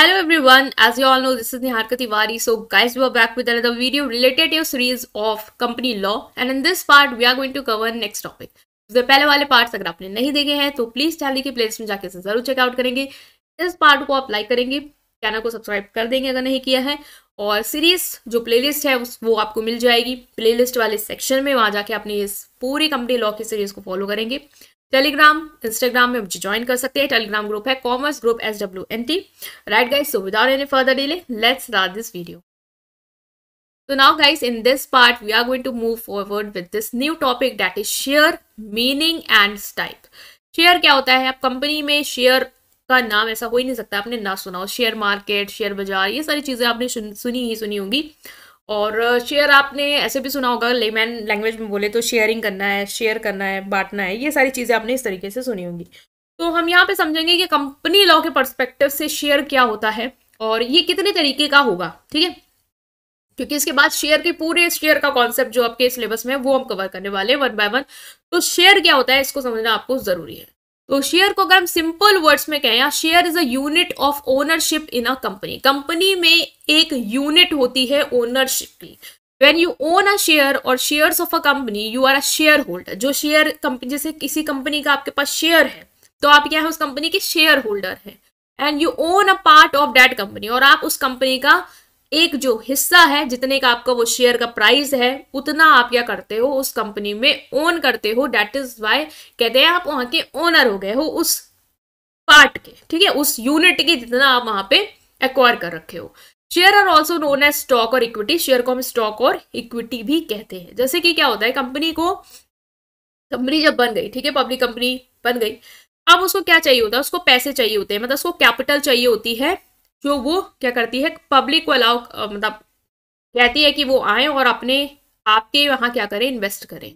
Hello everyone, as you all know, this is Niharka Tiwari. So guys, we are back with another video related to your series of company law. And in this part, we are going to cover next topic. तो पहले वाले parts अगर आपने नहीं देखे हैं तो please tally की प्लेलिस्ट में जाके इसे जरूर चेकआउट करेंगे इस पार्ट को आप लाइक करेंगे चैनल को सब्सक्राइब कर देंगे अगर नहीं किया है और सीरीज जो प्लेलिस्ट है उस वो आपको मिल जाएगी प्लेलिस्ट वाले सेक्शन में वहाँ जाके अपनी इस पूरी कंपनी लॉ की सीरीज को फॉलो करेंगे टेलीग्राम इंस्टाग्राम में मुझे ज्वाइन कर सकते हैं टेलीग्राम ग्रुप है commerce group S W N T right guys so without any further delay let's start this video So now guys in this part we are going to move forward with this new topic that is share meaning and स्टाइप share क्या होता है आप company में share का नाम ऐसा हो ही नहीं सकता आपने ना सुना हो शेयर मार्केट शेयर बाजार ये सारी चीज़ें आपने सुनी ही सुनी होंगी और शेयर आपने ऐसे भी सुना होगा लेमैन लैंग्वेज में बोले तो शेयरिंग करना है शेयर करना है बांटना है ये सारी चीज़ें आपने इस तरीके से सुनी होंगी तो हम यहाँ पे समझेंगे कि कंपनी लॉ के पर्सपेक्टिव से शेयर क्या होता है और ये कितने तरीके का होगा ठीक है क्योंकि इसके बाद शेयर के पूरे शेयर का कॉन्सेप्ट जो आपके सिलेबस में वो हम कवर करने वाले हैं वन बाय वन तो शेयर क्या होता है इसको समझना आपको जरूरी है तो शेयर को अगर हम सिंपल वर्ड्स में कहें या share is a unit of ownership in a company company में एक यूनिट होती है ओनरशिप की when you own a share और share of a company you are a share holder जो शेयर कंपनी जैसे किसी कंपनी का आपके पास शेयर है तो आप क्या है उस कंपनी के शेयर होल्डर है and you own a part of that company और आप उस कंपनी का एक जो हिस्सा है जितने का आपका वो शेयर का प्राइस है उतना आप क्या करते हो उस कंपनी में ओन करते हो डैट इज वाई कहते हैं आप वहां के ओनर हो गए हो उस पार्ट के ठीक है उस यूनिट के जितना आप वहां पे एक्वायर कर रखे हो share are also known as stock or equity share को हम स्टॉक और इक्विटी भी कहते हैं जैसे कि क्या होता है कंपनी को कंपनी जब बन गई ठीक है पब्लिक कंपनी बन गई अब उसको क्या चाहिए होता है उसको पैसे चाहिए होते हैं मतलब उसको कैपिटल चाहिए होती है जो वो क्या करती है पब्लिक को अलाउ मतलब कहती है कि वो आए और अपने आपके वहाँ क्या करें इन्वेस्ट करें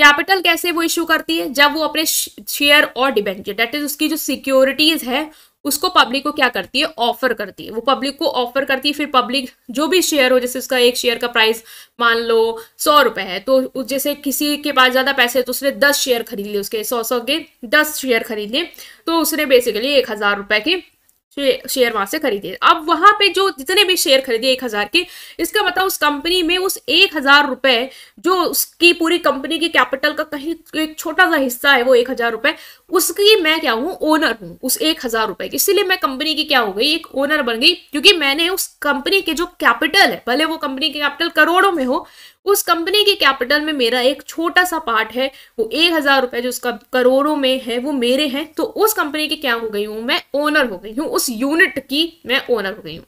कैपिटल कैसे वो इशू करती है जब वो अपने शेयर और डिबेंचर डेट इज उसकी जो सिक्योरिटीज है उसको पब्लिक को क्या करती है ऑफर करती है वो पब्लिक को ऑफर करती है फिर पब्लिक जो भी शेयर हो जैसे उसका एक शेयर का प्राइस मान लो सौ रुपए है तो जैसे किसी के पास ज्यादा पैसे है तो उसने दस शेयर खरीद लिए उसके सौ सौ के दस शेयर खरीद लिए तो उसने बेसिकली एक हजार रुपए के शेयर वहां से खरीदे अब वहां पे जो जितने भी शेयर खरीदे एक हजार के इसका मतलब उस कंपनी में उस एक हजार रुपए जो उसकी पूरी कंपनी की कैपिटल का कहीं एक छोटा सा हिस्सा है वो एक हजार रुपए उसकी मैं क्या हूँ ओनर हूँ उस एक हजार रुपए की इसीलिए मैं कंपनी की क्या हो गई एक ओनर बन गई क्योंकि मैंने उस कंपनी के जो कैपिटल है भले वो कंपनी के कैपिटल करोड़ों में हो उस कंपनी के कैपिटल में मेरा एक छोटा सा पार्ट है वो एक हजार रुपए जो उसका करोड़ों में है वो मेरे हैं तो उस कंपनी की क्या हो गई हूँ मैं ओनर हो गई हूँ उस यूनिट की मैं ओनर हो गई हूँ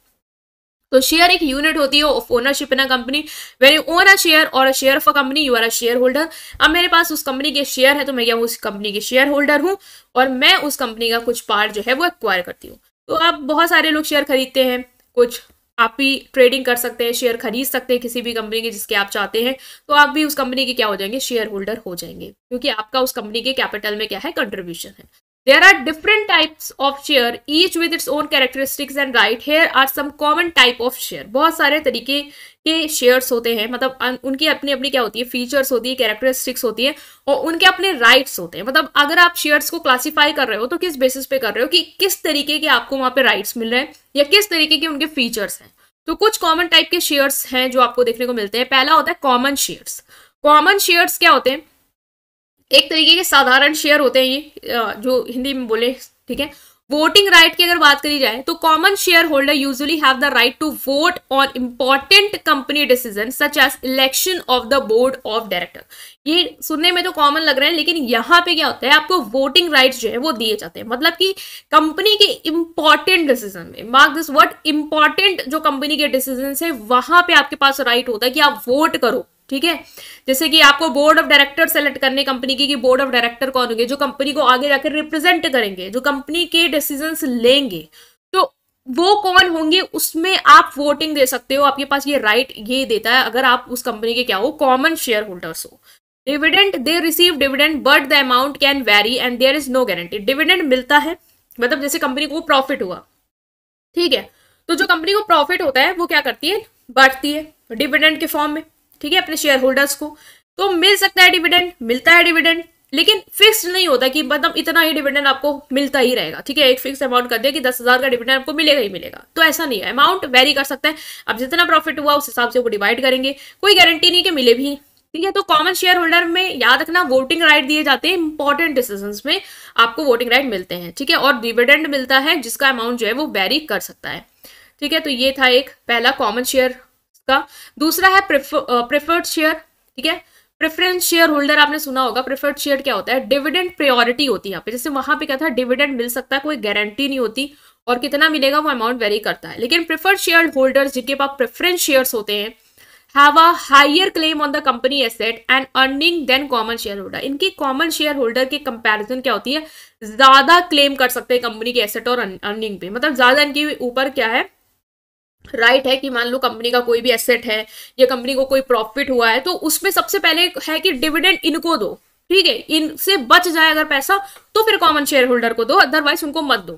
तो शेयर एक यूनिट होती है of ownership in a company where you own a share और a share of a company you are a share holder अब मेरे पास उस कंपनी के शेयर है तो मैं क्या उस कंपनी के शेयर होल्डर हूँ और मैं उस कंपनी का कुछ पार्ट जो है वो एक्वायर करती हूँ तो अब बहुत सारे लोग शेयर खरीदते हैं कुछ आप भी ट्रेडिंग कर सकते हैं शेयर खरीद सकते हैं किसी भी कंपनी के जिसके आप चाहते हैं तो आप भी उस कंपनी के क्या हो जाएंगे शेयर होल्डर हो जाएंगे क्योंकि आपका उस कंपनी के कैपिटल में क्या है कंट्रीब्यूशन है There are different types of share each with its own characteristics and right here are some common type of share बहुत सारे तरीके के शेयर्स होते हैं मतलब उनकी अपनी अपनी क्या होती है फीचर्स होती है कैरेक्टरिस्टिक्स होती है और उनके अपने राइट्स होते हैं मतलब अगर आप शेयर्स को क्लासीफाई कर रहे हो तो किस बेसिस पे कर रहे हो कि किस तरीके के आपको वहाँ पे राइट्स मिल रहे हैं या किस तरीके के उनके फीचर्स हैं तो कुछ कॉमन टाइप के शेयर्स हैं जो आपको देखने को मिलते हैं पहला होता है कॉमन शेयर्स कॉमन शेयर्स क्या होते हैं एक तरीके के साधारण शेयर होते हैं ये जो हिंदी में बोले ठीक है वोटिंग राइट की अगर बात करी जाए तो common share holder usually have the right to vote on important company decision such as election of the board of director ये सुनने में तो कॉमन लग रहे हैं लेकिन यहाँ पे क्या होता है आपको वोटिंग राइट्स जो है वो दिए जाते हैं मतलब कि कंपनी के इंपॉर्टेंट डिसीजन में मार्क दिस वट इंपॉर्टेंट जो कंपनी के डिसीजन है वहां पे आपके पास राइट होता है कि आप वोट करो ठीक है जैसे कि आपको बोर्ड ऑफ डायरेक्टर सेलेक्ट करने कंपनी की कि बोर्ड ऑफ डायरेक्टर कौन होंगे जो कंपनी को आगे जाकर रिप्रेजेंट करेंगे जो कंपनी के डिसीजंस लेंगे तो वो कौन होंगे उसमें आप वोटिंग दे सकते हो आपके पास ये राइट ये देता है अगर आप उस कंपनी के क्या हो कॉमन शेयर होल्डर्स हो dividend they receive dividend but the amount can vary and there is no guarantee dividend मिलता है मतलब जैसे कंपनी को प्रॉफिट हुआ ठीक है तो जो कंपनी को प्रॉफिट होता है वो क्या करती है बांटती है डिविडेंट के फॉर्म में ठीक है अपने शेयर होल्डर्स को तो मिल सकता है डिविडेंड मिलता है डिविडेंड लेकिन फिक्स्ड नहीं होता कि मतलब इतना ही डिविडेंड आपको मिलता ही रहेगा ठीक है एक फिक्स अमाउंट कर दिया कि दस हजार का डिविडेंड आपको मिलेगा ही मिलेगा तो ऐसा नहीं है अमाउंट वेरी कर सकता है अब जितना प्रॉफिट हुआ उस हिसाब से वो डिवाइड करेंगे कोई गारंटी नहीं कि मिले भी ठीक है तो कॉमन शेयर होल्डर में याद रखना वोटिंग राइट दिए जाते हैं इंपॉर्टेंट डिसीजन में आपको वोटिंग राइट मिलते हैं ठीक है और डिविडेंड मिलता है जिसका अमाउंट जो है वो वेरी कर सकता है ठीक है तो ये था एक पहला कॉमन शेयर का दूसरा है प्रेफर्ड शेयर ठीक है प्रेफरेंस शेयर होल्डर आपने सुना होगा प्रेफर्ड शेयर क्या होता है डिविडेंड प्रायोरिटी होती है यहाँ पे जैसे वहां पे क्या था डिविडेंड मिल सकता है कोई गारंटी नहीं होती और कितना मिलेगा वो अमाउंट वेरी करता है लेकिन प्रेफर्ड शेयर होल्डर्स जिनके पास प्रेफरेंस शेयर होते हैं have a higher claim on the company asset and earning than common share holder इनकी कॉमन शेयर होल्डर के कंपेरिजन क्या होती है ज्यादा क्लेम कर सकते हैं कंपनी के एसेट और अर्निंग पे मतलब ज्यादा इनके ऊपर क्या है राइट right है कि मान लो कंपनी का कोई भी एसेट है या कंपनी को कोई प्रॉफिट हुआ है तो उसमें सबसे पहले है कि डिविडेंड इनको दो ठीक है इनसे बच जाए अगर पैसा तो फिर कॉमन शेयर होल्डर को दो अदरवाइज उनको मत दो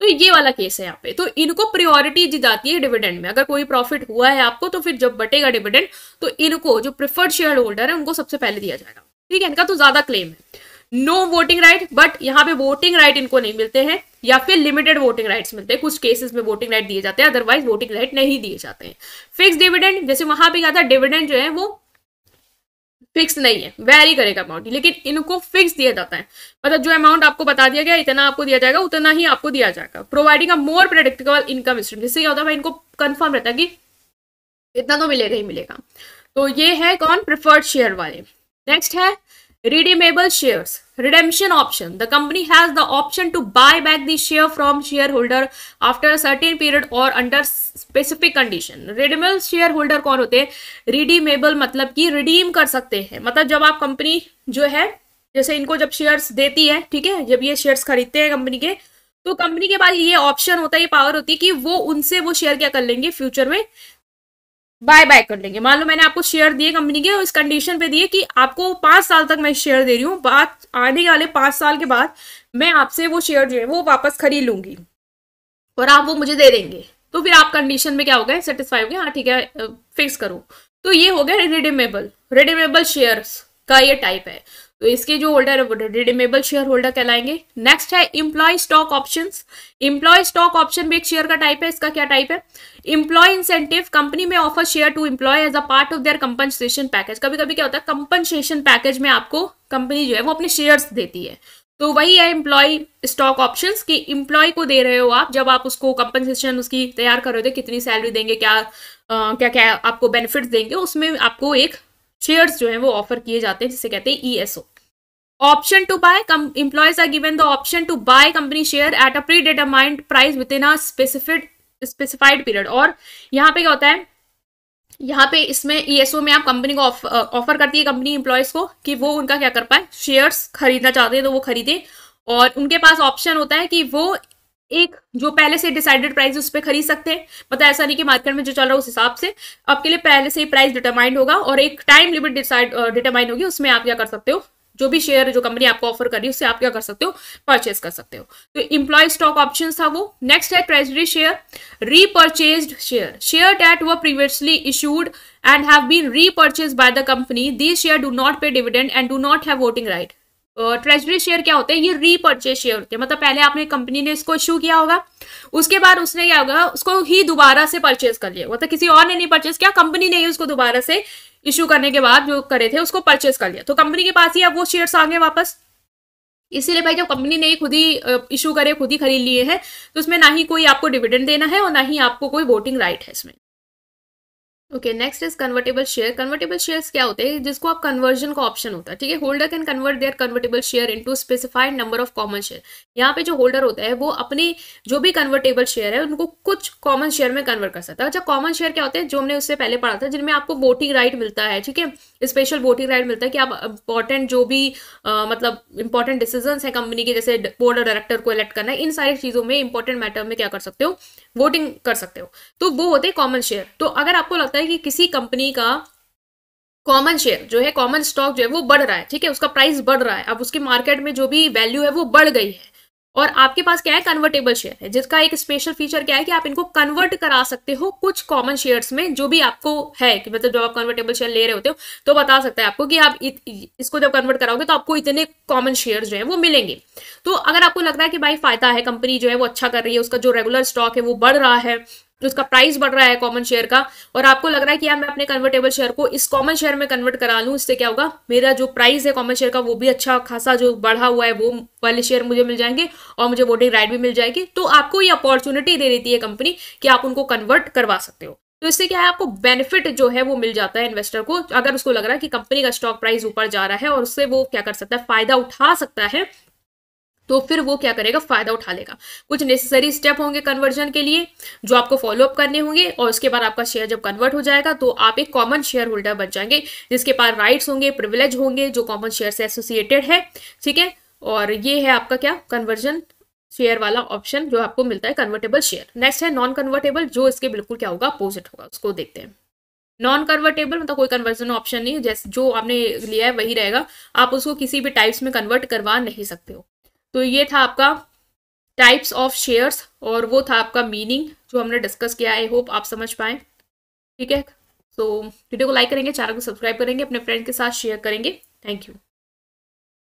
तो ये वाला केस है यहाँ पे तो इनको प्रायोरिटी दी जाती है डिविडेंड में अगर कोई प्रॉफिट हुआ है आपको तो फिर जब बटेगा डिविडेंड तो इनको जो प्रिफर्ड शेयर होल्डर है उनको सबसे पहले दिया जाएगा ठीक है इनका तो ज्यादा क्लेम है नो वोटिंग राइट बट यहाँ पे वोटिंग राइट इनको नहीं मिलते हैं या फिर लिमिटेड वोटिंग राइट्स मिलते हैं कुछ केसेस में वोटिंग राइट दिए जाते हैं अदरवाइज वोटिंग राइट नहीं दिए जाते हैं फिक्स डिविडेंड जैसे वहां पर क्या था डिविडेंड जो है वो फिक्स नहीं है वेरी करेगा अमाउंट लेकिन इनको फिक्स दिया जाता है मतलब जो अमाउंट आपको बता दिया गया इतना आपको दिया जाएगा उतना ही आपको दिया जाएगा providing a more predictable income stream जिससे क्या होता तो है इनको कंफर्म रहता है कि इतना तो मिलेगा ही मिलेगा तो ये है कौन प्रिफर्ड शेयर वाले नेक्स्ट है redeemable shares redemption option the company has the option to buy back the share from shareholder after a certain period or under specific condition redeemable share holder कौन होते हैं रिडीमेबल मतलब कि redeem कर सकते हैं मतलब जब आप कंपनी जो है जैसे इनको जब शेयर्स देती है ठीक है जब ये शेयर्स खरीदते हैं कंपनी के तो कंपनी के पास ये ऑप्शन होता है ये पावर होती है कि वो उनसे वो शेयर क्या कर लेंगे फ्यूचर में बाय बाय कर लेंगे मान लो मैंने आपको शेयर दिए कंपनी के और इस कंडीशन पे दिए कि आपको पांच साल तक मैं शेयर दे रही हूँ बात आने वाले पांच साल के बाद मैं आपसे वो शेयर जो है वो वापस खरीद लूंगी और आप वो मुझे दे देंगे तो फिर आप कंडीशन में क्या हो गए सेटिस्फाई हो गए हाँ ठीक है फिक्स करो तो ये हो गया रिडिमेबल रिडिमेबल शेयर का ये टाइप है तो इसके जो होल्डर है वो रिडीमेबल शेयर होल्डर कहलाएंगे नेक्स्ट है employee stock option employee stock option भी एक शेयर का टाइप है इसका क्या टाइप है इम्प्लॉय इंसेंटिव कंपनी में offer share to employee as a part of their compensation package कभी कभी क्या होता है कंपनसेशन पैकेज में आपको कंपनी जो है वो अपने शेयर्स देती है तो वही है इम्प्लॉय स्टॉक ऑप्शन कि इम्प्लॉय को दे रहे हो आप जब आप उसको कंपनसेशन उसकी तैयार कर रहे हो कितनी सैलरी देंगे क्या आ, क्या क्या आपको बेनिफिट्स देंगे उसमें आपको एक शेयर्स जो हैं वो ऑफर किए जाते हैं जिसे कहते हैं ESO option to buy employees are given the option to buy company share at a predetermined price within a specified specified period और यहाँ पे क्या होता है यहाँ पे इसमें ईएसओ e में आप कंपनी को ऑफर uh, करती है कंपनी इंप्लॉयज को कि वो उनका क्या कर पाए शेयर्स खरीदना चाहते हैं तो वो खरीदे और उनके पास ऑप्शन होता है कि वो एक जो पहले से डिसाइडेड प्राइस उस पर खरीद सकते हैं मतलब ऐसा नहीं कि मार्केट में जो चल रहा है उस हिसाब से आपके लिए पहले से ही प्राइस डिटरमाइंड होगा और एक टाइम लिमिट डिसाइड डिटरमाइंड होगी उसमें आप क्या कर सकते हो जो भी शेयर जो कंपनी आपको ऑफर कर रही है उससे आप क्या कर सकते हो परचेज कर सकते हो तो इम्प्लॉय स्टॉक ऑप्शन था वो नेक्स्ट है treasury share repurchase share share that were previously issued and have been repurchase by the company this share do not pay dividend and do not have voting right treasury share क्या होते हैं ये repurchase share होते हैं मतलब पहले आपने company ने इसको इशू किया होगा उसके बाद उसने क्या होगा उसको ही दोबारा से परचेज कर लिया मतलब किसी और ने नहीं परचेज किया कंपनी ने ही उसको दोबारा से इशू करने के बाद जो करे थे उसको परचेज कर लिया तो कंपनी के पास ही अब वो शेयर्स आ गए वापस इसीलिए भाई जब कंपनी ने खुद ही इशू करे खुद ही खरीद लिए हैं तो उसमें ना ही कोई आपको डिविडेंड देना है और ना ही आपको कोई वोटिंग राइट है इसमें okay next is convertible share convertible shares क्या होते हैं जिसको आप कन्वर्जन का ऑप्शन होता है ठीक है holder can convert their convertible share into specified number of common share यहाँ पे जो होल्डर होता है वो अपने जो भी कन्वर्टेबल शेयर है उनको कुछ कॉमन शेयर में कन्वर्ट कर सकता है अच्छा कॉमन शेयर क्या होते हैं जो हमने उससे पहले पढ़ा था जिनमें आपको वोटिंग राइट मिलता है ठीक है स्पेशल वोटिंग राइट मिलता है कि आप इंपॉर्टेंट जो भी आ, मतलब इंपॉर्टेंट डिसीजन है कंपनी के जैसे बोर्ड ऑफ डायरेक्टर को इलेक्ट करना इन सारी चीज़ों में इंपॉर्टेंट मैटर में क्या कर सकते हो वोटिंग कर सकते हो तो वो होते हैं कॉमन शेयर तो अगर आपको लगता है कि किसी कंपनी का कॉमन शेयर जो है कॉमन स्टॉक जो है वो बढ़ रहा है ठीक है उसका प्राइस बढ़ रहा है अब उसके मार्केट में जो भी वैल्यू है वो बढ़ गई है और आपके पास क्या है कन्वर्टेबल शेयर है जिसका एक स्पेशल फीचर क्या है कि आप इनको कन्वर्ट करा सकते हो कुछ कॉमन शेयर्स में जो भी आपको है कि मतलब जब आप कन्वर्टेबल शेयर ले रहे होते हो तो बता सकता है आपको कि आप इत, इसको जब कन्वर्ट कराओगे तो आपको इतने कॉमन शेयर जो है वो मिलेंगे तो अगर आपको लग रहा है कि भाई फायदा है कंपनी जो है वो अच्छा कर रही है उसका जो रेगुलर स्टॉक है वो बढ़ रहा है जो तो उसका प्राइस बढ़ रहा है कॉमन शेयर का और आपको लग रहा है कि यार मैं अपने कन्वर्टेबल शेयर को इस कॉमन शेयर में कन्वर्ट करा लूँ इससे क्या होगा मेरा जो प्राइस है कॉमन शेयर का वो भी अच्छा खासा जो बढ़ा हुआ है वो वाले शेयर मुझे मिल जाएंगे और मुझे वोटिंग राइट भी मिल जाएगी तो आपको ये अपॉर्चुनिटी दे देती है कंपनी कि आप उनको कन्वर्ट करवा सकते हो तो इससे क्या है आपको बेनिफिट जो है वो मिल जाता है इन्वेस्टर को अगर उसको लग रहा है कि कंपनी का स्टॉक प्राइस ऊपर जा रहा है और उससे वो क्या कर सकता है फायदा उठा सकता है तो फिर वो क्या करेगा फ़ायदा उठा लेगा कुछ नेसेसरी स्टेप होंगे कन्वर्जन के लिए जो आपको फॉलोअप करने होंगे और उसके बाद आपका शेयर जब कन्वर्ट हो जाएगा तो आप एक कॉमन शेयर होल्डर बन जाएंगे जिसके पास राइट्स होंगे प्रिविलेज होंगे जो कॉमन शेयर से एसोसिएटेड है ठीक है और ये है आपका क्या कन्वर्जन शेयर वाला ऑप्शन जो आपको मिलता है कन्वर्टेबल शेयर नेक्स्ट है नॉन कन्वर्टेबल जो इसके बिल्कुल क्या होगा अपोजिट होगा उसको देखते हैं नॉन कन्वर्टेबल मतलब कोई कन्वर्जन ऑप्शन नहीं है जैसे जो आपने लिया है वही रहेगा आप उसको किसी भी टाइप्स में कन्वर्ट करवा नहीं सकते हो तो ये था आपका टाइप्स ऑफ शेयर्स और वो था आपका मीनिंग जो हमने डिस्कस किया आई होप आप समझ पाए ठीक है तो वीडियो को लाइक करेंगे चैनल को सब्सक्राइब करेंगे अपने फ्रेंड के साथ शेयर करेंगे थैंक यू